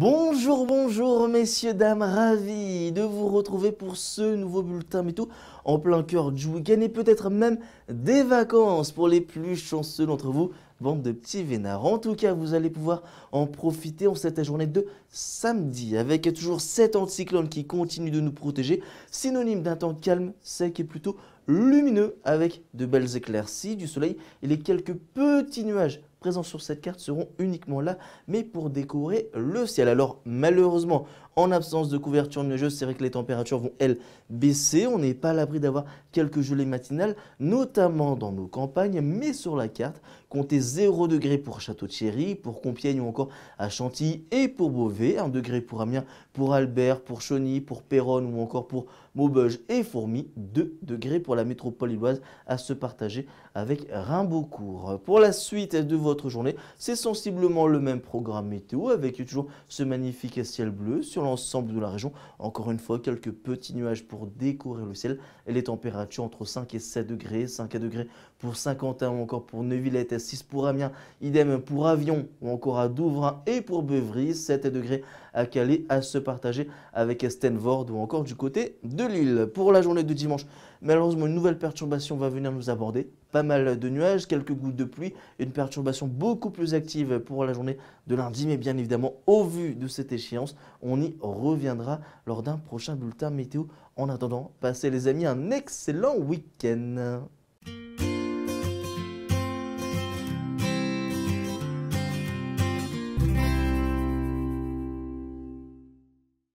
Bonjour, bonjour messieurs, dames, ravi de vous retrouver pour ce nouveau bulletin tout en plein cœur du week-end et peut-être même des vacances pour les plus chanceux d'entre vous bande de petits vénards. En tout cas, vous allez pouvoir en profiter en cette journée de samedi, avec toujours cet anticyclone qui continue de nous protéger, synonyme d'un temps calme, sec et plutôt lumineux, avec de belles éclaircies, du soleil et les quelques petits nuages présents sur cette carte seront uniquement là, mais pour décorer le ciel. Alors malheureusement, en absence de couverture neigeuse, c'est vrai que les températures vont, elles, baisser. On n'est pas à l'abri d'avoir quelques gelées matinales, notamment dans nos campagnes, mais sur la carte, comptez 0 degré pour Château-Thierry, pour Compiègne ou encore à Chantilly et pour Beauvais, 1 degré pour Amiens, pour Albert, pour Chauny, pour Péronne ou encore pour Maubeuge et Fourmi, 2 degrés pour la métropole illoise à se partager avec Rimbaudcourt. Pour la suite de votre journée, c'est sensiblement le même programme météo avec toujours ce magnifique ciel bleu sur Ensemble de la région. Encore une fois, quelques petits nuages pour découvrir le ciel et les températures entre 5 et 7 degrés, 5 à degrés pour Saint-Quentin ou encore pour Neuvillette, 6 pour Amiens, idem pour Avion ou encore à Douvrin et pour Beuvry, 7 degrés à Calais à se partager avec Stenvord ou encore du côté de Lille. Pour la journée de dimanche, malheureusement une nouvelle perturbation va venir nous aborder pas mal de nuages, quelques gouttes de pluie, une perturbation beaucoup plus active pour la journée de lundi. Mais bien évidemment, au vu de cette échéance, on y reviendra lors d'un prochain bulletin météo. En attendant, passez les amis un excellent week-end.